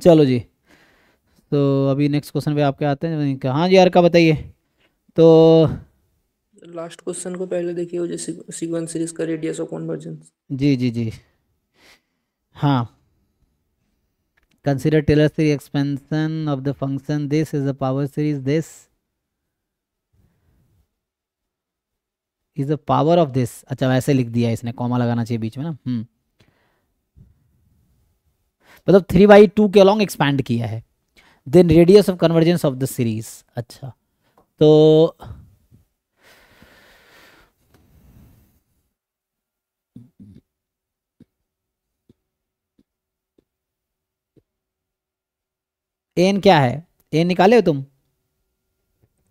चलो जी तो अभी नेक्स्ट क्वेश्चन पे आपके आते हैं तो हाँ जी यार का बताइए तो लास्ट क्वेश्चन को पहले देखिए सीक्वेंस सीरीज का रेडियस ऑफ कन्वर्जेंस जी जी जी हाँ consider Taylor series expansion of the function this is a power series this is the power of this अच्छा वैसे लिख दिया इसने कॉमा लगाना चाहिए बीच में ना हम्म मतलब थ्री बाई टू के अलॉन्ग एक्सपैंड किया है then radius of convergence of the series अच्छा तो एन क्या है एन निकाले हो तुम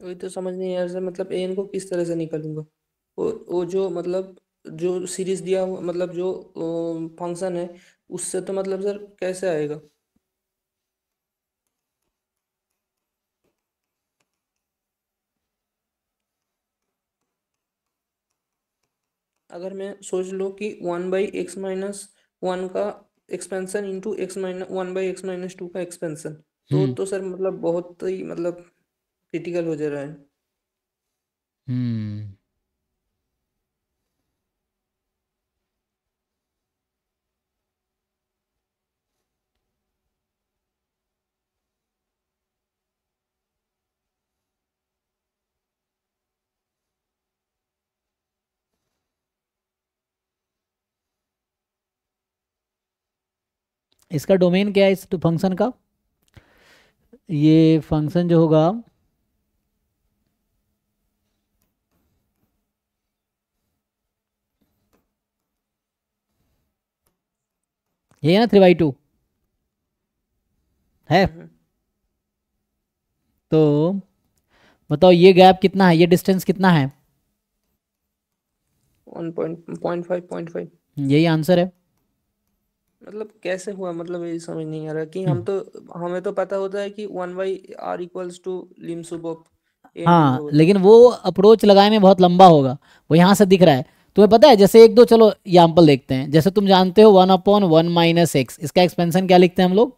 वही तो समझ नहीं यार मतलब एन को किस तरह से निकालूंगा वो वो जो मतलब जो सीरीज दिया मतलब जो फंक्शन है उससे तो मतलब सर कैसे आएगा अगर मैं सोच लो कि one by x minus one का expansion into x minus one by x minus two का एक्सपेंशन तो हम्म। तो सर मतलब बहुत ही मतलब क्रिटिकल हो जा रहा है हम्म इसका डोमेन क्या है इस फंक्शन का ये फंक्शन जो होगा ये है ना थ्री बाई टू है हम्म। तो बताओ ये गैप कितना है ये डिस्टेंस कितना है यही आंसर है मतलब कैसे हुआ मतलब ये समझ नहीं आ रहा कि हम हम्म। तो हमें तो पता होता है कि one by R equals to lim sup हाँ लेकिन वो अप्रोच लगाए में बहुत लंबा होगा वो यहाँ से दिख रहा है तुम्हें पता है जैसे एक दो चलो एग्जाम्पल देखते हैं जैसे तुम जानते हो one upon one minus x इसका एक्सपेंशन क्या लिखते हैं हम लोग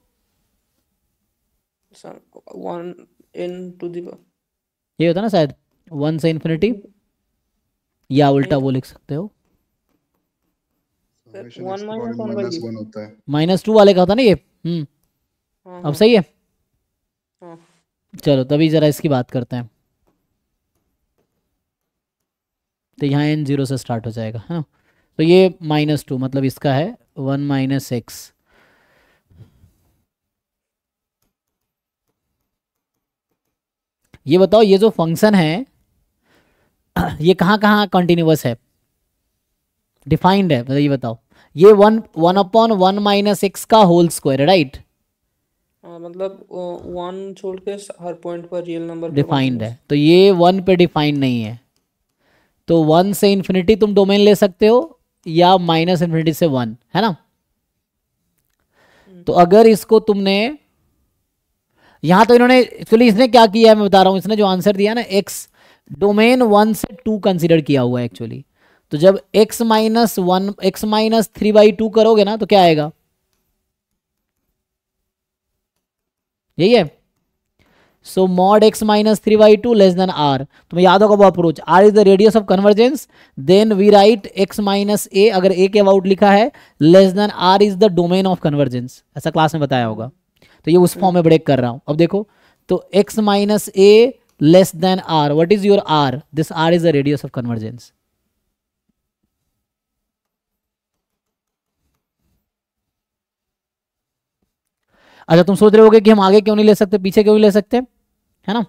ये होता ना शायद वन से इन्फिनिटी या उल्टा वो लिख सकते हो हाँ, माइनस टू वाले का होता ना ये हम्म हाँ, अब हाँ। सही है चलो तभी जरा इसकी बात करते हैं तो यहाँ एन जीरो से स्टार्ट हो जाएगा है ना तो ये माइनस टू मतलब इसका है वन माइनस एक्स ये बताओ ये जो फंक्शन है ये कहाँ कहाँ कंटिन्यूस है डिफाइंड है ये बताओ ये one one upon one minus x का होल स्क्वायर राइट मतलब वन छोड़ के हर पॉइंट पर रियल नंबर डिफाइंड है तो ये वन पे डिफाइंड नहीं है तो वन से इन्फिनिटी तुम डोमेन ले सकते हो या माइनस इन्फिनिटी से वन है ना तो अगर इसको तुमने यहां तो इन्होंने एक्चुअली इसने क्या किया है मैं बता रहा हूं इसने जो आंसर दिया ना एक्स डोमेन वन से टू कंसिडर किया हुआ है एक्चुअली तो जब x minus one x minus three by two करोगे ना तो क्या आएगा यही है so mod x minus three by two less than R तुम्हें याद होगा वो approach R is the radius of convergence then we write x minus a अगर ए के अबाउट लिखा है less than are is the domain of convergence ऐसा class में बताया होगा तो ये उस फॉर्म में ब्रेक कर रहा हूं अब देखो तो x minus a less than R what is your R this R is the radius of convergence अच्छा तुम सोच रहे हो कि हम आगे क्यों नहीं ले सकते पीछे क्यों नहीं ले सकते है ना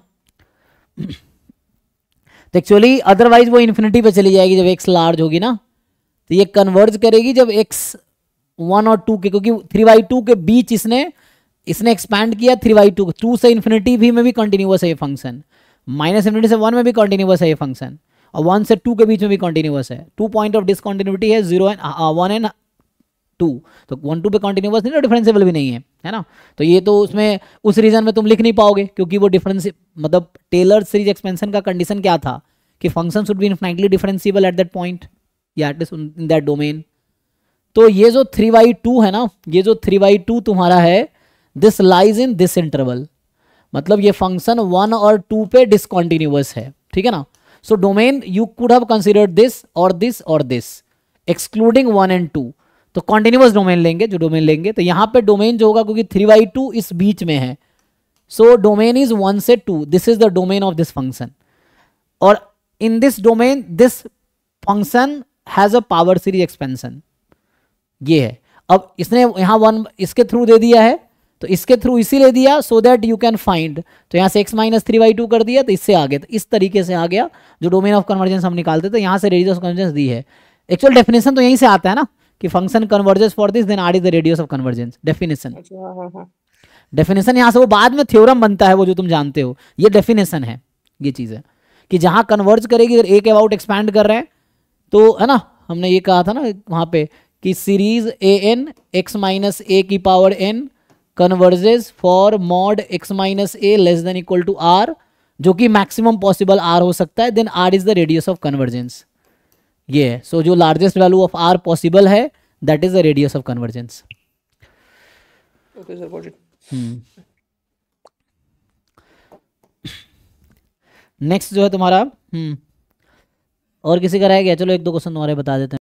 तो एक्चुअली अदरवाइज वो इन्फिनिटी पे चली जाएगी जब एक्स लार्ज होगी ना तो ये कन्वर्ज करेगी जब एक्स वन और टू के क्योंकि थ्री बाई टू के बीच इसने इसने एक्सपैंड किया थ्री बाई टू टू से इन्फिनिटी भी में भी कंटिन्यूस है ये फंक्शन माइनस इन्फिनिटी से वन में भी कंटिन्यूस है ये फंक्शन और वन से टू के बीच में भी कंटिन्यूस है टू पॉइंट ऑफ डिसकॉन्टिन्यूटी है zero and one and two तो वन टू पे कंटिन्यूस नहीं डिफरेंसेबल तो भी नहीं है है ना तो ये तो उसमें उस रीजन में तुम लिख नहीं पाओगे क्योंकि वो डिफरेंस मतलब टेलर सीरीज एक्सपेंशन का कंडीशन क्या था कि function should be infinitely differentiable at that point या एटलीस्ट इन दैट डोमेन तो ये जो थ्री बाई टू है ना ये जो थ्री बाई टू तुम्हारा है this lies in this interval मतलब ये फंक्शन वन और टू पे डिसकॉन्टिन्यूअस है ठीक है ना so domain you could have considered this और दिस और this excluding one and two तो कॉन्टिन्यूस डोमेन लेंगे जो डोमेन लेंगे तो यहां पे डोमेन जो होगा क्योंकि थ्री बाई टू इस बीच में है सो डोमेन इज वन से two this is the domain of this function और in this domain this function has a power series expansion ये है अब इसने यहां वन इसके थ्रू दे दिया है तो इसके थ्रू इसी ले दिया so that you can find तो यहां से x minus three by two कर दिया तो इससे आ गया तो इस तरीके से आ गया जो डोमेन ऑफ कन्वर्जेंस हम निकालते थे यहां से रेडियस ऑफ कन्वर्जेंस दी है एक्चुअल डेफिनेशन तो यहीं से आता है ना कि function converges for this then are is the radius of convergence definition definition यहाँ से वो बाद में थ्योरम बनता है वो जो तुम जानते हो ये डेफिनेशन है ये चीज़ है कि जहाँ कन्वर्ज करेगी अगर एक अबाउट एक्सपैंड कर रहे हैं तो है ना हमने ये कहा था ना वहाँ पे कि series a n x minus a की power n converges for mod x minus a less than equal to r जो कि मैक्सिमम पॉसिबल आर हो सकता है then are is the radius of convergence ये है सो so, जो largest value of r possible है that is the radius of convergence next जो है तुम्हारा हम्म और किसी का रह गया चलो एक दो क्वेश्चन तुम्हारे बता देते हैं